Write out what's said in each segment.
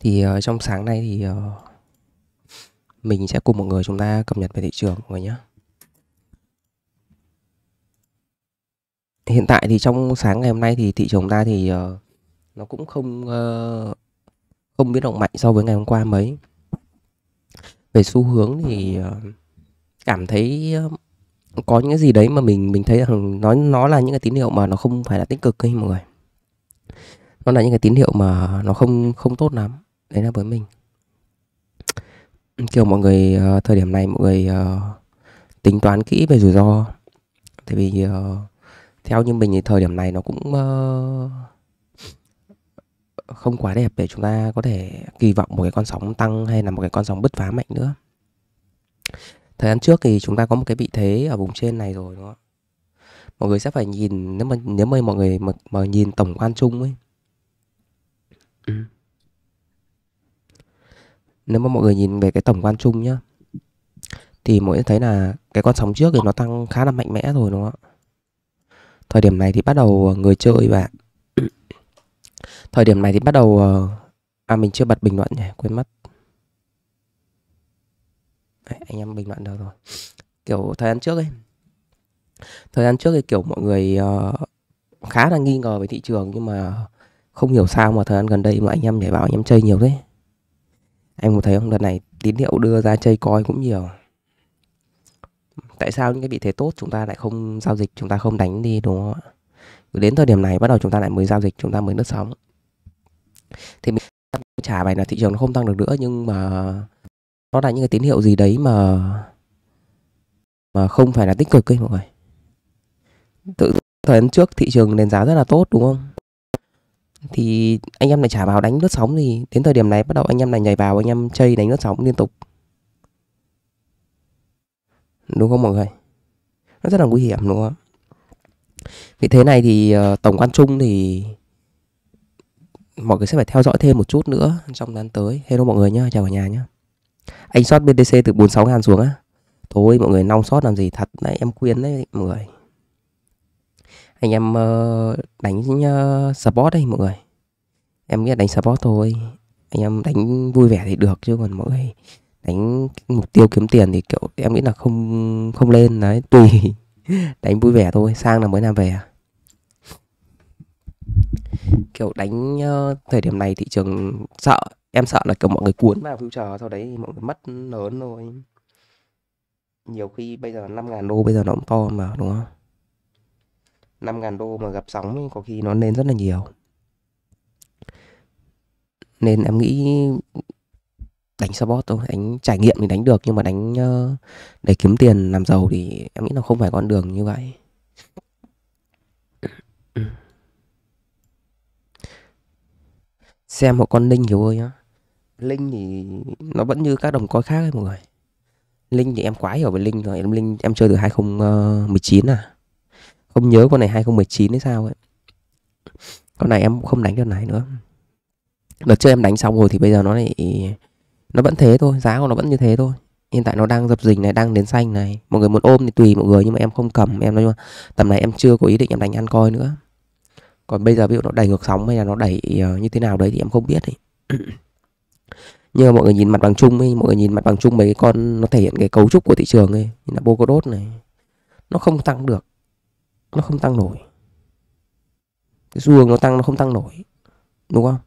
thì uh, trong sáng nay thì uh, mình sẽ cùng mọi người chúng ta cập nhật về thị trường mọi người nhé hiện tại thì trong sáng ngày hôm nay thì thị trường ta thì uh, nó cũng không uh, không biến động mạnh so với ngày hôm qua mấy về xu hướng thì uh, cảm thấy uh, có những cái gì đấy mà mình mình thấy rằng nó nó là những cái tín hiệu mà nó không phải là tích cực ấy mọi người nó là những cái tín hiệu mà nó không không tốt lắm đấy là với mình kiểu mọi người uh, thời điểm này mọi người uh, tính toán kỹ về rủi ro tại vì uh, theo như mình thì thời điểm này nó cũng uh, không quá đẹp để chúng ta có thể kỳ vọng một cái con sóng tăng hay là một cái con sóng bứt phá mạnh nữa thời gian trước thì chúng ta có một cái vị thế ở vùng trên này rồi đúng không mọi người sẽ phải nhìn nếu mà nếu mà mọi người mà, mà nhìn tổng quan chung ấy Ừ. Nếu mà mọi người nhìn về cái tổng quan chung nhá, thì mọi người thấy là cái con sóng trước thì nó tăng khá là mạnh mẽ rồi đúng không ạ? Thời điểm này thì bắt đầu ờ, người chơi và thời điểm này thì bắt đầu ờ, à mình chưa bật bình luận nhỉ, quên mất. Đấy, anh em bình luận được rồi. Kiểu thời gian trước ấy. Thời gian trước thì kiểu mọi người uh, khá là nghi ngờ về thị trường nhưng mà không hiểu sao mà thời gian gần đây mà anh em để bảo anh em chơi nhiều thế anh có thấy không đợt này tín hiệu đưa ra chơi coi cũng nhiều tại sao những cái vị thế tốt chúng ta lại không giao dịch chúng ta không đánh đi đúng không ạ đến thời điểm này bắt đầu chúng ta lại mới giao dịch chúng ta mới lướt sóng thì mình trả bài là thị trường nó không tăng được nữa nhưng mà nó là những cái tín hiệu gì đấy mà mà không phải là tích cực ấy mọi người tự thời gian trước thị trường nền giá rất là tốt đúng không thì anh em này trả vào đánh lướt sóng thì đến thời điểm này bắt đầu anh em này nhảy vào anh em chơi đánh lướt sóng liên tục đúng không mọi người nó rất là nguy hiểm đúng không vì thế này thì ờ, tổng quan chung thì mọi người sẽ phải theo dõi thêm một chút nữa trong tháng tới hello mọi người nhá chào cả nhà nhá anh sót BTC từ 46 ngàn xuống á thôi mọi người nong sót làm gì thật này em khuyên đấy mọi người anh em ờ, đánh ờ, support đây mọi người em nghĩ đánh support thôi anh em đánh vui vẻ thì được chứ còn mọi người đánh mục tiêu kiếm tiền thì kiểu em nghĩ là không không lên đấy tùy đánh vui vẻ thôi sang là mới làm về à. kiểu đánh ờ, thời điểm này thị trường sợ em sợ là kiểu mọi người cuốn vào future sau đấy mọi người mất lớn rồi nhiều khi bây giờ 5.000 đô bây giờ nó cũng to mà đúng không 5.000 đô mà gặp sóng có khi nó lên rất là nhiều nên em nghĩ đánh support thôi đánh trải nghiệm thì đánh được nhưng mà đánh ờ, để kiếm tiền làm giàu thì em nghĩ nó không phải con đường như vậy xem một con linh hiểu ơi nhá linh thì nó vẫn như các đồng coi khác ấy mọi người linh thì em quá hiểu về linh rồi em linh em chơi từ 2019 ờ, à không nhớ con này 2019 hay sao ấy Con này em không đánh con này nữa Đợt trước em đánh xong rồi thì bây giờ nó lại Nó vẫn thế thôi Giá của nó vẫn như thế thôi Hiện tại nó đang dập dình này, đang đến xanh này Mọi người muốn ôm thì tùy mọi người Nhưng mà em không cầm em nói Tầm này em chưa có ý định em đánh ăn coi nữa Còn bây giờ ví dụ nó đẩy ngược sóng hay là nó đẩy ờ, như thế nào đấy thì em không biết ấy. nhưng mà mọi người nhìn mặt bằng chung ấy mọi người nhìn mặt bằng chung mấy con nó thể hiện cái cấu trúc của thị trường ấy như là đốt này nó không tăng được nó không tăng nổi cái xu hướng nó tăng nó không tăng nổi đúng không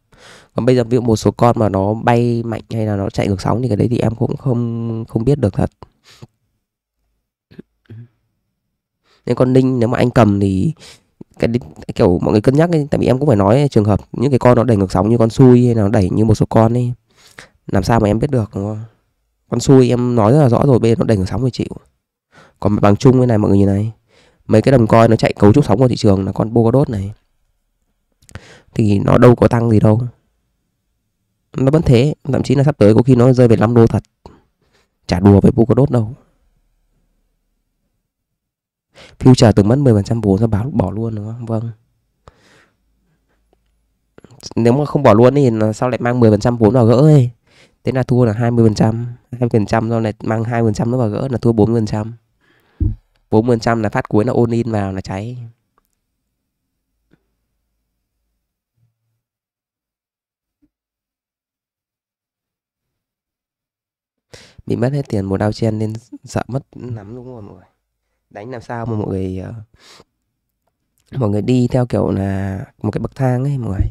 còn bây giờ ví dụ một số con mà nó bay mạnh hay là nó chạy ngược sóng thì cái đấy thì em cũng không không biết được thật nên con ninh nếu mà anh cầm thì cái, kiểu mọi người cân nhắc ấy, tại vì em cũng phải nói trường hợp những cái con nó đẩy ngược sóng như con xui hay là nó đẩy như một số con ấy làm sao mà em biết được đúng không con xui em nói rất là rõ rồi bây giờ nó đẩy ngược sóng rồi chịu còn bằng chung cái này mọi người như này mấy cái đồng coin nó chạy cấu trúc sóng của thị trường là con Polkadot này thì nó đâu có tăng gì đâu nó vẫn thế thậm chí là sắp tới có khi nó rơi về 5 đô thật chả đùa với Polkadot đâu future từng mất 10% vốn ra báo bỏ luôn đúng không vâng nếu mà không bỏ luôn thì sao lại mang 10% vốn vào gỡ ấy thế là thua là 20% 20% sau này mang 2% nó vào gỡ là thua 40% 40% là phát cuối là ôn in vào là cháy bị mất hết tiền một đau chen nên sợ mất nắm đúng không mọi người đánh làm sao mà mọi người ờ, mọi người đi theo kiểu là một cái bậc thang ấy mọi người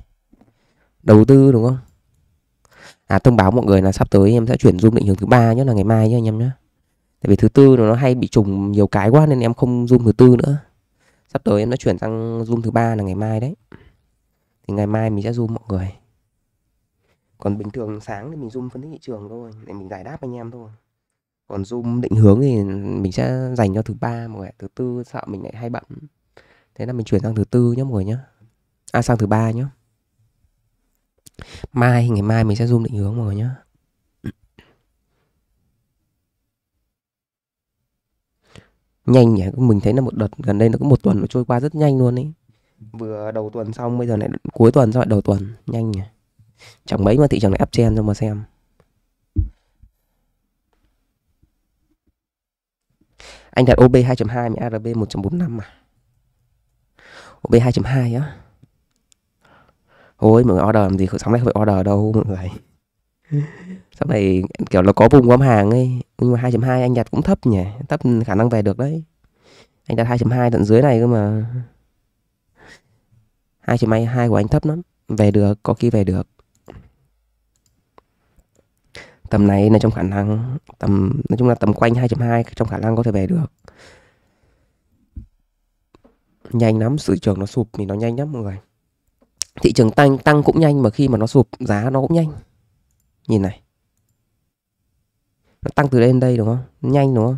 đầu tư đúng không à thông báo mọi người là sắp tới em sẽ chuyển zoom định hướng thứ ba nhé là ngày mai nhé anh em nhé tại vì thứ tư nó hay bị trùng nhiều cái quá nên em không zoom thứ tư nữa sắp tới em đã chuyển sang zoom thứ ba là ngày mai đấy thì ngày mai mình sẽ zoom mọi người còn bình thường sáng thì mình zoom phân tích thị trường thôi để mình giải đáp anh em thôi còn zoom định hướng thì mình sẽ dành cho thứ ba mọi người thứ tư sợ mình lại hay bận thế là mình chuyển sang thứ tư nhé mọi người nhé à sang thứ ba nhé mai ngày mai mình sẽ zoom định hướng mọi người nhé nhanh nhỉ mình thấy là một đợt gần đây nó có một tuần nó trôi qua rất nhanh luôn ấy vừa đầu tuần xong bây giờ lại cuối tuần rồi đầu tuần nhanh nhỉ chẳng mấy mà thị trường lại áp chen cho mà xem anh đặt OB 2.2 với ARB 1.45 à OB 2.2 á Ôi mọi người order làm gì sóng này không phải order đâu mọi người sau này kiểu là có vùng gom hàng ấy nhưng mà 2.2 anh đặt cũng thấp nhỉ thấp khả năng về được đấy anh đặt 2.2 tận dưới này cơ mà 2.2 của anh thấp lắm về được có khi về được tầm này là trong khả năng tầm nói chung là tầm quanh 2.2 trong khả năng có thể về được nhanh lắm sự trường nó sụp thì nó nhanh lắm mọi người thị trường tăng tăng cũng nhanh mà khi mà nó sụp giá nó cũng nhanh Nhìn này Nó tăng từ đây đến đây đúng không? Nhanh đúng không?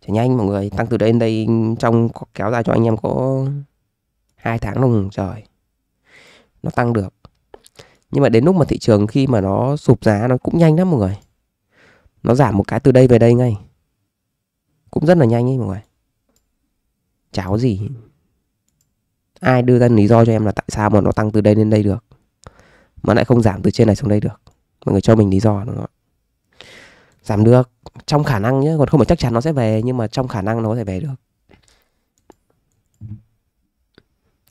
Trở nhanh mọi người Tăng từ đây đến đây trong kéo dài cho anh em có hai tháng đồng trời Nó tăng được Nhưng mà đến lúc mà thị trường khi mà nó sụp giá Nó cũng nhanh lắm mọi người Nó giảm một cái từ đây về đây ngay Cũng rất là nhanh ấy mọi người Cháo gì Ai đưa ra lý do cho em là tại sao mà nó tăng từ đây lên đây được Mà lại không giảm từ trên này xuống đây được mọi người cho mình lý do đúng không ạ giảm được trong khả năng nhé còn không phải chắc chắn nó sẽ về nhưng mà trong khả năng nó có thể về được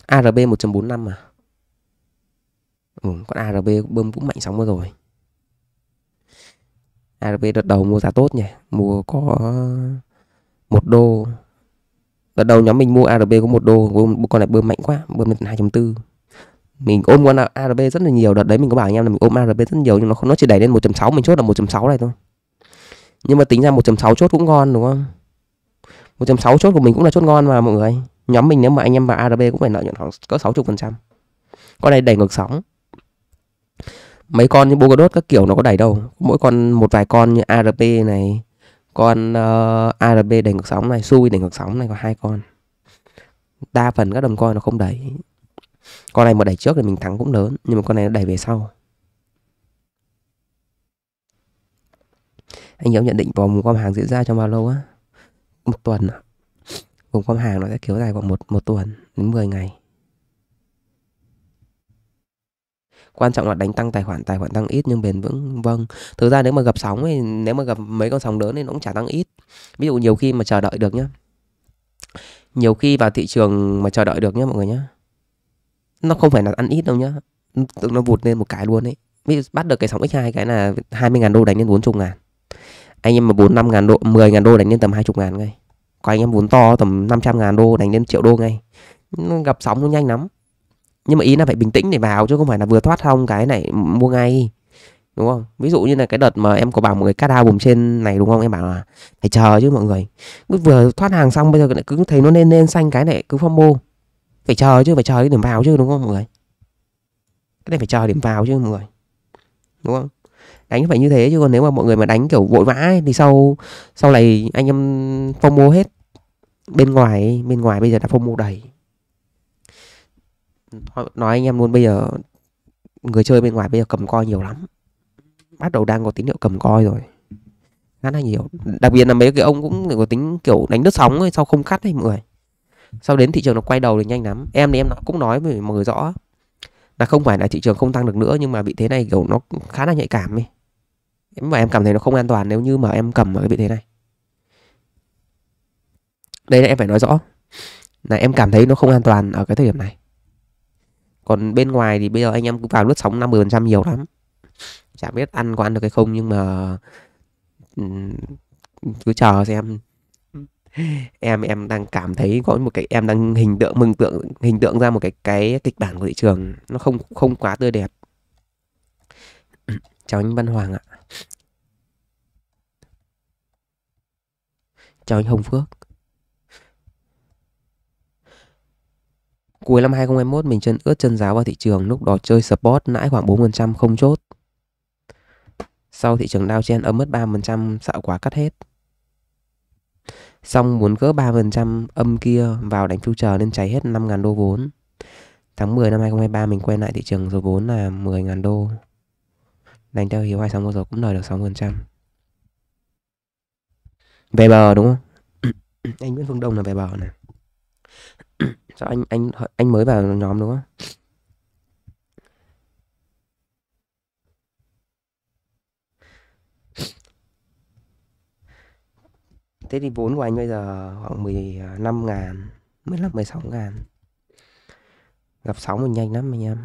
ARB 1.45 mà ừ, con ARB bơm cũng mạnh sóng vừa rồi ARB đợt đầu mua giá tốt nhỉ mua có một đô đợt đầu nhóm mình mua ARB có một đô con này bơm mạnh quá bơm lên 2.4 mình ôm con ARB rất là nhiều đợt đấy mình có bảo anh em là mình ôm ARB rất nhiều nhưng nó nó chỉ đẩy lên 1.6 mình chốt là 1.6 này thôi nhưng mà tính ra 1.6 chốt cũng ngon đúng không 1.6 chốt của mình cũng là chốt ngon mà mọi người nhóm mình nếu mà anh em vào ARB cũng phải lợi nhuận khoảng cỡ 60 phần trăm con này đẩy ngược sóng mấy con như Bogadot các kiểu nó có đẩy đâu mỗi con một vài con như ARP này con uh, ờ, ARP đẩy ngược sóng này Sui đẩy ngược sóng này có hai con đa phần các đồng coin nó không đẩy con này mà đẩy trước thì mình thắng cũng lớn nhưng mà con này nó đẩy về sau anh hiếu nhận định vòng gom hàng diễn ra trong bao lâu á một tuần à? vùng gom hàng nó sẽ kéo dài khoảng một một tuần đến 10 ngày quan trọng là đánh tăng tài khoản tài khoản tăng ít nhưng bền vững vâng thực ra nếu mà gặp sóng thì nếu mà gặp mấy con sóng lớn thì nó cũng chả tăng ít ví dụ nhiều khi mà chờ đợi được nhá nhiều khi vào thị trường mà chờ đợi được nhá mọi người nhá nó không phải là ăn ít đâu nhá tự nó vụt lên một cái luôn ấy ví dụ bắt được cái sóng x2 cái là 20 ngàn đô đánh lên 40 ngàn anh em mà 4 5 ngàn đô 10 ngàn đô đánh lên tầm 20 ngàn ngay còn anh em vốn to tầm 500 ngàn đô đánh lên triệu đô ngay gặp sóng nó nhanh lắm nhưng mà ý là phải bình tĩnh để vào chứ không phải là vừa thoát xong cái này mua ngay đúng không ví dụ như là cái đợt mà em có bảo mọi người cắt ao bùm trên này đúng không em bảo là phải chờ chứ mọi người cứ vừa thoát hàng xong bây giờ lại cứ thấy nó lên lên xanh cái này cứ phong bô phải chờ chứ phải chờ cái điểm vào chứ đúng không mọi người cái này phải chờ điểm vào chứ mọi người đúng không đánh phải như thế chứ còn nếu mà mọi người mà đánh kiểu vội vã ấy, thì sau sau này anh em phong mô hết bên ngoài bên ngoài bây giờ đã phong mô đầy nói anh em luôn bây giờ người chơi bên ngoài bây giờ cầm coi nhiều lắm bắt đầu đang có tín hiệu cầm coi rồi khá là nhiều đặc biệt là mấy cái ông cũng có tính kiểu đánh đất sóng ấy sau không cắt ấy mọi người sau đến thị trường nó quay đầu thì nhanh lắm em thì em cũng nói với mọi người rõ là không phải là thị trường không tăng được nữa nhưng mà vị thế này kiểu nó khá là nhạy cảm ấy em và em cảm thấy nó không an toàn nếu như mà em cầm ở cái vị thế này đây là em phải nói rõ là em cảm thấy nó không an toàn ở cái thời điểm này còn bên ngoài thì bây giờ anh em cũng vào lướt sóng 50% nhiều lắm chả biết ăn có ăn được hay không nhưng mà ừ, cứ chờ xem em em đang cảm thấy có một cái em đang hình tượng mừng tượng hình tượng ra một cái cái kịch bản của thị trường nó không không quá tươi đẹp chào anh Văn Hoàng ạ chào anh Hồng Phước Cuối năm 2021 mình chân ướt chân giáo vào thị trường lúc đó chơi sport lãi khoảng 4% không chốt. Sau thị trường Dow chen ấm mất 3% sợ quá cắt hết. Xong muốn gỡ 3% âm kia vào đánh future nên cháy hết 5.000 đô vốn. Tháng 10 năm 2023 mình quay lại thị trường rồi vốn là 10.000 đô. Đánh theo hiếu 26 một giờ cũng lời được 6%. Về bờ đúng không? anh Nguyễn Phương Đông là về bờ này. Sao anh anh anh mới vào nhóm đúng không? thế thì vốn của anh bây giờ khoảng 15 à, ngàn 15 16 ngàn gặp sóng mình nhanh lắm anh em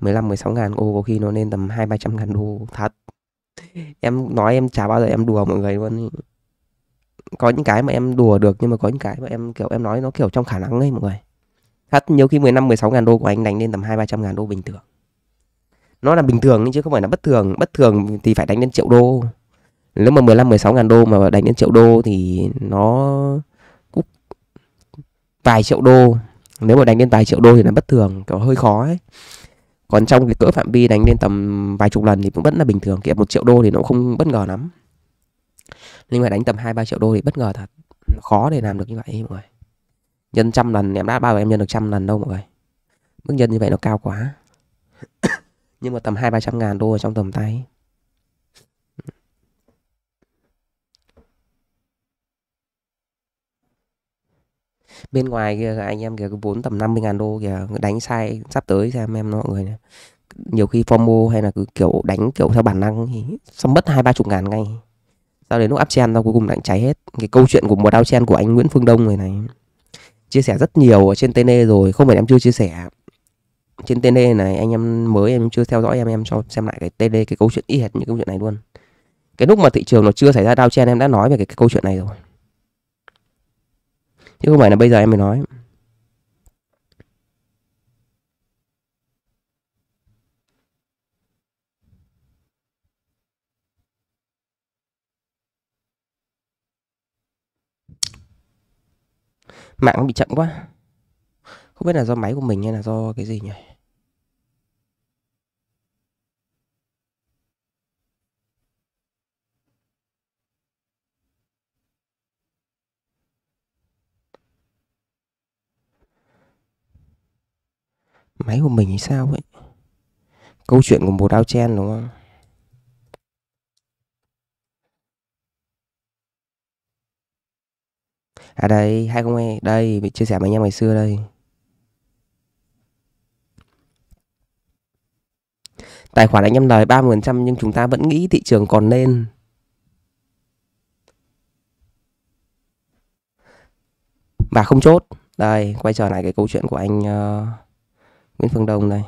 15 16 ngàn ô có khi nó lên tầm hai ba trăm ngàn đô thật em nói em chả bao giờ em đùa mọi người luôn có những cái mà em đùa được nhưng mà có những cái mà em kiểu em nói nó kiểu trong khả năng ấy mọi người thật nhiều khi 15 16 ngàn đô của anh đánh lên tầm hai ba trăm ngàn đô bình thường nó là bình thường chứ không phải là bất thường bất thường thì phải đánh lên triệu đô nếu mà 15 16 ngàn đô mà đánh đến triệu đô thì nó cũng vài triệu đô nếu mà đánh đến vài triệu đô thì nó bất thường kiểu hơi khó ấy còn trong cái cỡ phạm vi đánh lên tầm vài chục lần thì cũng vẫn là bình thường kiểu một triệu đô thì nó cũng không bất ngờ lắm nhưng mà đánh tầm hai ba triệu đô thì bất ngờ thật khó để làm được như vậy mọi người nhân trăm lần em đã bao giờ em nhân được trăm lần đâu mọi người mức nhân như vậy nó cao quá nhưng mà tầm hai ba trăm ngàn đô ở trong tầm tay bên ngoài kia anh em kia cái vốn tầm 50 ngàn đô kìa đánh sai sắp tới xem em nó mọi người nhiều khi FOMO hay là cứ kiểu đánh kiểu theo bản năng thì xong mất hai ba chục ngàn ngay sau đến lúc áp chen tao cuối cùng lại cháy hết cái câu chuyện của một chen của anh Nguyễn Phương Đông người này chia sẻ rất nhiều ở trên TN rồi không phải em chưa chia sẻ trên TN này anh em mới em chưa theo dõi em em cho xem lại cái TN cái câu chuyện y hệt những câu chuyện này luôn cái lúc mà thị trường nó chưa xảy ra chen em đã nói về cái, cái câu chuyện này rồi chứ không phải là bây giờ em mới nói mạng nó bị chậm quá không biết là do máy của mình hay là do cái gì nhỉ máy của mình hay sao vậy? câu chuyện của một ao chen đúng không à đây hai không e đây bị chia sẻ với anh em ngày xưa đây tài khoản anh em lời trăm nhưng chúng ta vẫn nghĩ thị trường còn nên và không chốt đây quay trở lại cái câu chuyện của anh uh, Nguyễn Phương Đông này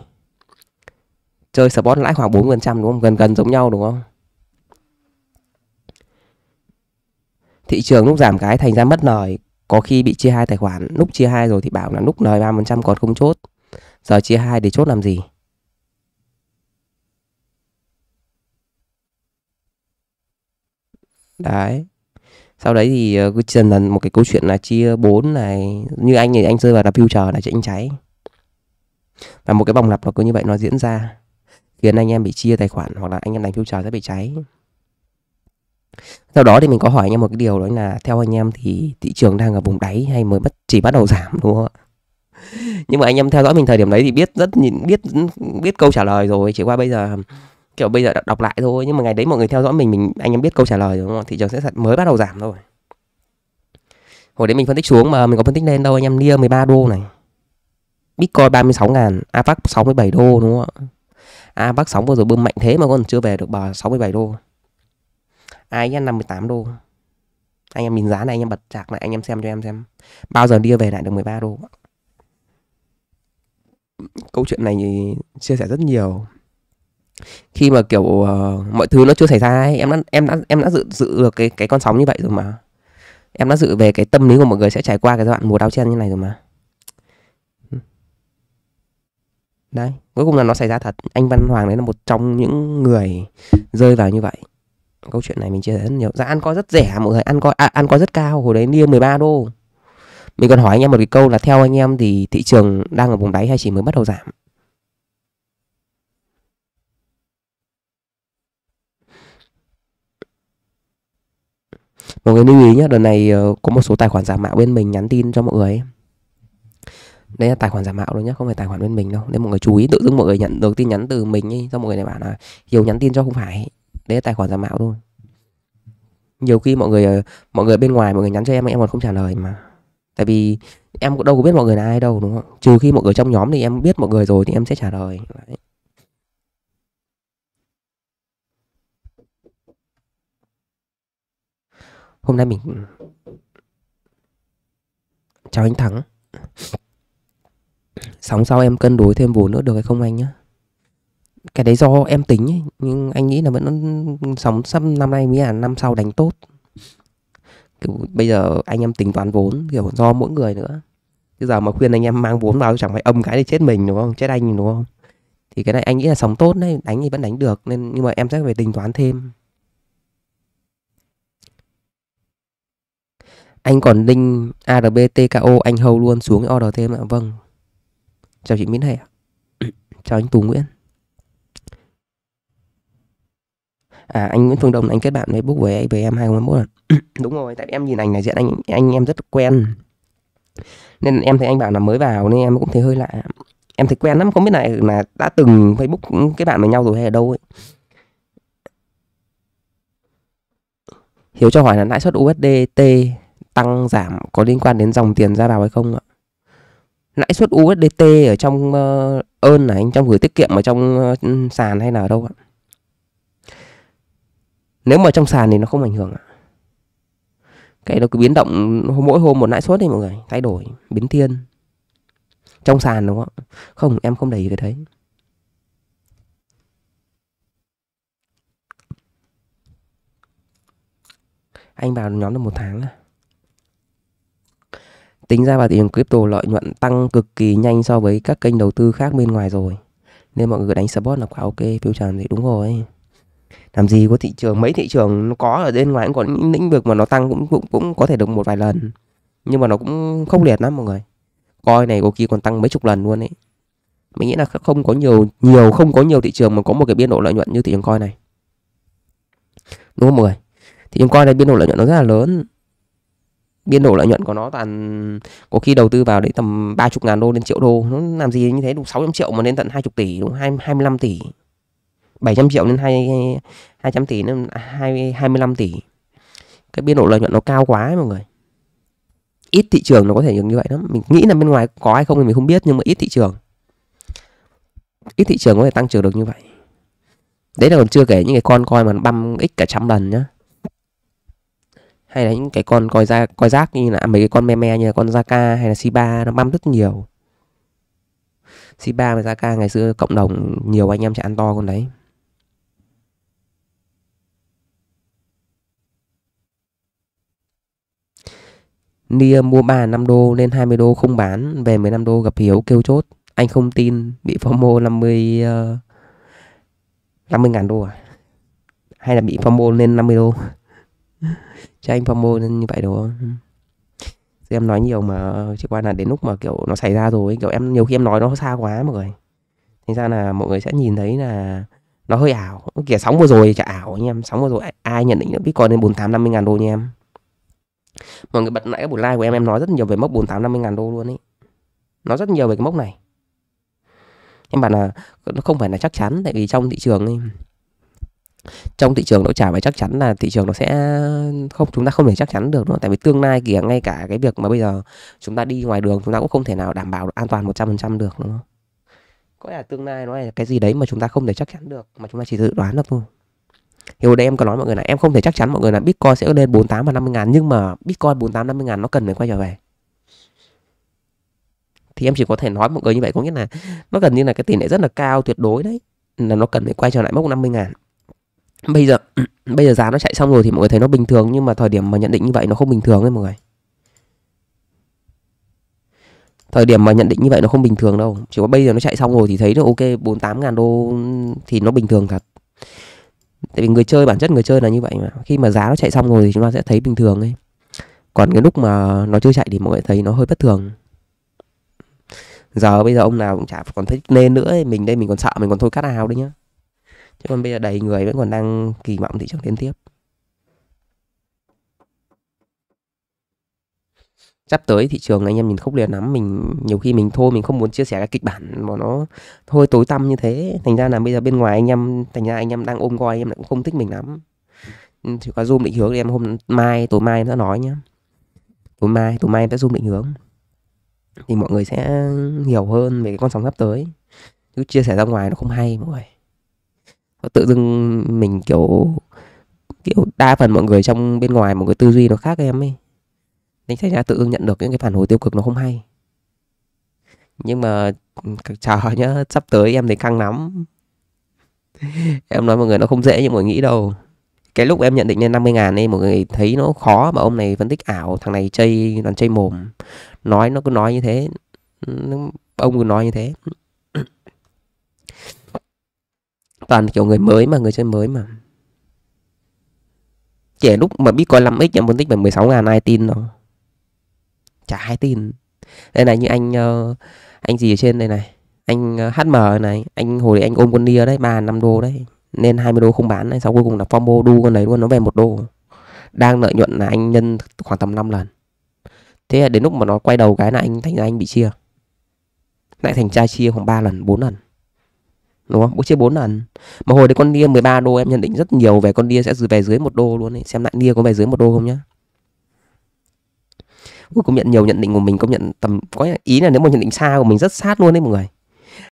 Chơi spot lãi khoảng 4% đúng không? Gần gần giống nhau đúng không? Thị trường lúc giảm cái thành ra mất lời Có khi bị chia hai tài khoản Lúc chia hai rồi thì bảo là lúc lời 3% còn không chốt Giờ chia hai để chốt làm gì? Đấy sau đấy thì ờ, cứ dần dần một cái câu chuyện là chia 4 này như anh thì anh rơi vào là future này anh cháy và một cái vòng lặp nó cứ như vậy nó diễn ra khiến anh em bị chia tài khoản hoặc là anh em đánh phiếu trào sẽ bị cháy sau đó thì mình có hỏi anh em một cái điều đó là theo anh em thì thị trường đang ở vùng đáy hay mới bắt chỉ bắt đầu giảm đúng không ạ nhưng mà anh em theo dõi mình thời điểm đấy thì biết rất nhìn biết biết câu trả lời rồi chỉ qua bây giờ kiểu bây giờ đọc lại thôi nhưng mà ngày đấy mọi người theo dõi mình mình anh em biết câu trả lời đúng không thị trường sẽ mới bắt đầu giảm thôi hồi đấy mình phân tích xuống mà mình có phân tích lên đâu anh em nia 13 đô này Bitcoin 36 ngàn, AVAX 67 đô đúng không ạ? AVAX sóng vừa rồi bơm mạnh thế mà còn chưa về được bờ 67 đô. Ai 58 đô. Anh em nhìn giá này anh em bật chạc lại anh em xem cho em xem. Bao giờ đi về lại được 13 đô. Câu chuyện này thì chia sẻ rất nhiều khi mà kiểu uh, mọi thứ nó chưa xảy ra ấy, em đã em đã em đã dự dự được cái cái con sóng như vậy rồi mà em đã dự về cái tâm lý của mọi người sẽ trải qua cái giai đoạn mùa đau chen như này rồi mà đấy cuối cùng là nó xảy ra thật anh văn hoàng đấy là một trong những người rơi vào như vậy câu chuyện này mình chia sẻ rất nhiều giá dạ, ăn coi rất rẻ mọi người ăn coi à, ăn coi rất cao hồi đấy nia 13 đô mình còn hỏi anh em một cái câu là theo anh em thì thị trường đang ở vùng đáy hay chỉ mới bắt đầu giảm một cái lưu ý nhé đợt này ờ, có một số tài khoản giả mạo bên mình nhắn tin cho mọi người ấy đấy là tài khoản giả mạo luôn nhé, không phải tài khoản bên mình đâu nên mọi người chú ý tự dưng mọi người nhận được tin nhắn từ mình ấy xong mọi người lại bảo là hiếu nhắn tin cho không phải đấy là tài khoản giả mạo luôn. nhiều khi mọi người ờ, mọi người bên ngoài mọi người nhắn cho em em còn không trả lời mà tại vì em cũng đâu có biết mọi người là ai đâu đúng không trừ khi mọi người trong nhóm thì em biết mọi người rồi thì em sẽ trả lời đấy. hôm nay mình ừ, chào anh thắng sóng sau em cân đối thêm vốn nữa được hay không anh nhá? cái đấy do em tính ấy, nhưng anh nghĩ là vẫn sóng sắp năm nay mới là năm sau đánh tốt kiểu bây giờ anh em tính toán vốn kiểu do mỗi người nữa bây giờ mà khuyên anh em mang vốn vào chẳng phải âm cái để chết mình đúng không chết anh đúng không thì cái này anh nghĩ là sóng tốt đấy đánh thì vẫn đánh được nên nhưng mà em sẽ phải tính toán thêm anh còn đinh arbtko anh hầu luôn xuống order thêm ạ vâng Chào chị Minh Hệ ừ. Chào anh Tú Nguyễn À anh Nguyễn Phương Đông anh kết bạn Facebook với với em 2021 rồi. Ừ. Đúng rồi, tại em nhìn ảnh này diện anh anh em rất quen. Nên em thấy anh bảo là mới vào nên em cũng thấy hơi lạ. Em thấy quen lắm, không biết là là đã từng Facebook kết bạn với nhau rồi hay ở đâu ấy. Hiếu cho hỏi là lãi suất USDT tăng giảm có liên quan đến dòng tiền ra vào hay không ạ? lãi suất USDT ở trong ờ, ơn này trong gửi tiết kiệm ở trong ờ, sàn hay nào đâu ạ nếu mà trong sàn thì nó không ảnh hưởng ạ cái nó cứ biến động mỗi hôm một lãi suất đi mọi người thay đổi biến thiên trong sàn đúng không ạ không em không để ý cái đấy anh vào nhóm được một tháng rồi tính ra vào thị trường crypto lợi nhuận tăng cực kỳ nhanh so với các kênh đầu tư khác bên ngoài rồi nên mọi người đánh support là quá ok phiêu tràn thì đúng rồi làm gì có thị trường mấy thị trường nó có ở bên ngoài cũng có những lĩnh vực mà nó tăng cũng cũng cũng có thể được một vài lần nhưng mà nó cũng không liệt lắm mọi người coi này có khi còn tăng mấy chục lần luôn ấy mình nghĩ là không có nhiều nhiều không có nhiều thị trường mà có một cái biên độ lợi nhuận như thị trường coi này đúng không mọi người thị trường coi này biên độ lợi nhuận nó rất là lớn biên độ lợi nhuận của nó toàn có khi đầu tư vào đấy tầm ba chục ngàn đô đến triệu đô nó làm gì như thế đủ 600 triệu mà lên tận 20 tỷ đúng 2, 25 tỷ 700 triệu đến 2, 200 tỷ đến 2, 25 tỷ cái biên độ lợi nhuận nó cao quá ấy, mọi người ít thị trường nó có thể được như vậy lắm mình nghĩ là bên ngoài có hay không thì mình không biết nhưng mà ít thị trường ít thị trường có thể tăng trưởng được như vậy đấy là còn chưa kể những cái con coi mà băm ít cả trăm lần nhá hay là những cái con coi ra coi rác như là à, mấy cái con me me như là con Zaka hay là Siba nó băm rất nhiều Siba và Zaka ngày xưa cộng đồng nhiều anh em sẽ ăn to con đấy Nia mua 3 5 đô lên 20 đô không bán Về 15 đô gặp Hiếu kêu chốt Anh không tin bị FOMO 50 uh, 50 ngàn đô à Hay là bị FOMO lên 50 đô cho anh FOMO nên như vậy đúng không ừ. em nói nhiều mà chỉ qua là đến lúc mà kiểu nó xảy ra rồi kiểu em nhiều khi em nói nó xa quá mọi người thành ra là mọi người sẽ nhìn thấy là nó hơi ảo kìa sóng vừa rồi chả ảo anh em sóng vừa rồi ai nhận định được bitcoin lên bốn tám năm mươi ngàn đô nha em mọi người bật lại cái buổi live của em em nói rất nhiều về mốc bốn tám năm mươi ngàn đô luôn ấy nó rất nhiều về cái mốc này em bảo là nó không phải là chắc chắn tại vì trong thị trường ấy, trong thị trường nó chả phải chắc chắn là thị trường nó sẽ không chúng ta không thể chắc chắn được nữa tại vì tương lai kìa ngay cả cái việc mà bây giờ chúng ta đi ngoài đường chúng ta cũng không thể nào đảm bảo an toàn 100% được đúng không có là tương lai nó là cái gì đấy mà chúng ta không thể chắc chắn được mà chúng ta chỉ dự đoán được thôi Hiểu đây em có nói mọi người là em không thể chắc chắn mọi người là Bitcoin sẽ lên 48 và 50 ngàn nhưng mà Bitcoin 48 50 ngàn nó cần phải quay trở về. Thì em chỉ có thể nói mọi người như vậy có nghĩa là nó gần như là cái tỷ lệ rất là cao tuyệt đối đấy là nó cần phải quay trở lại mốc 50 ngàn bây giờ bây giờ giá nó chạy xong rồi thì mọi người thấy nó bình thường nhưng mà thời điểm mà nhận định như vậy nó không bình thường ấy mọi người thời điểm mà nhận định như vậy nó không bình thường đâu chỉ có bây giờ nó chạy xong rồi thì thấy được ok 48 ngàn đô thì nó bình thường thật tại vì người chơi bản chất người chơi là như vậy mà khi mà giá nó chạy xong rồi thì chúng ta sẽ thấy bình thường ấy còn cái lúc mà nó chưa chạy thì mọi người thấy nó hơi bất thường giờ bây giờ ông nào cũng chả còn thích nên nữa ấy. mình đây mình còn sợ mình còn thôi cắt ao đấy nhá chứ còn bây giờ đầy người vẫn còn đang kỳ vọng thị trường tiến tiếp sắp tới thị trường anh em nhìn khốc liệt lắm mình nhiều khi mình thôi mình không muốn chia sẻ cái kịch bản mà nó thôi tối tăm như thế thành ra là bây giờ bên ngoài anh em thành ra anh em đang ôm coi anh em cũng không thích mình lắm thì ừ, có zoom định hướng em hôm mai tối mai em sẽ nói nhá tối mai tối mai em sẽ zoom định hướng thì mọi người sẽ hiểu hơn về cái con sóng sắp tới chứ chia sẻ ra ngoài nó không hay mọi người và tự dưng mình kiểu kiểu đa phần mọi người trong bên ngoài mọi người tư duy nó khác em ấy nên thành ra tự dưng nhận được những cái phản hồi tiêu cực nó không hay nhưng mà ừ, chờ nhá sắp tới em thấy căng lắm em nói mọi người nó không dễ như mọi người nghĩ đâu cái lúc em nhận định lên 50 ngàn ấy mọi người thấy nó khó mà ông này phân tích ảo thằng này chơi toàn chơi mồm nói nó cứ nói như thế ừ, ông cứ nói như thế toàn kiểu người mới mà người chơi mới mà trẻ lúc mà biết có 5x nhận phân tích phải 16 ngàn ai tin đâu chả ai tin đây này như anh ờ, anh gì ở trên đây này anh HM này anh hồi đấy anh ôm con nia đấy ba năm đô đấy nên 20 đô không bán này sau cuối cùng là combo đu con đấy luôn nó về một đô đang lợi nhuận là anh nhân khoảng tầm 5 lần thế là đến lúc mà nó quay đầu cái là anh thành ra anh bị chia lại thành trai chia khoảng 3 lần 4 lần đúng không? Bước chia 4 lần. Mà hồi đấy con Nia 13 đô em nhận định rất nhiều về con Nia sẽ về dưới một đô luôn ấy, xem lại Nia có về dưới một đô không nhá. Ui, công nhận nhiều nhận định của mình công nhận tầm có ý là nếu mà nhận định xa của mình rất sát luôn đấy mọi người.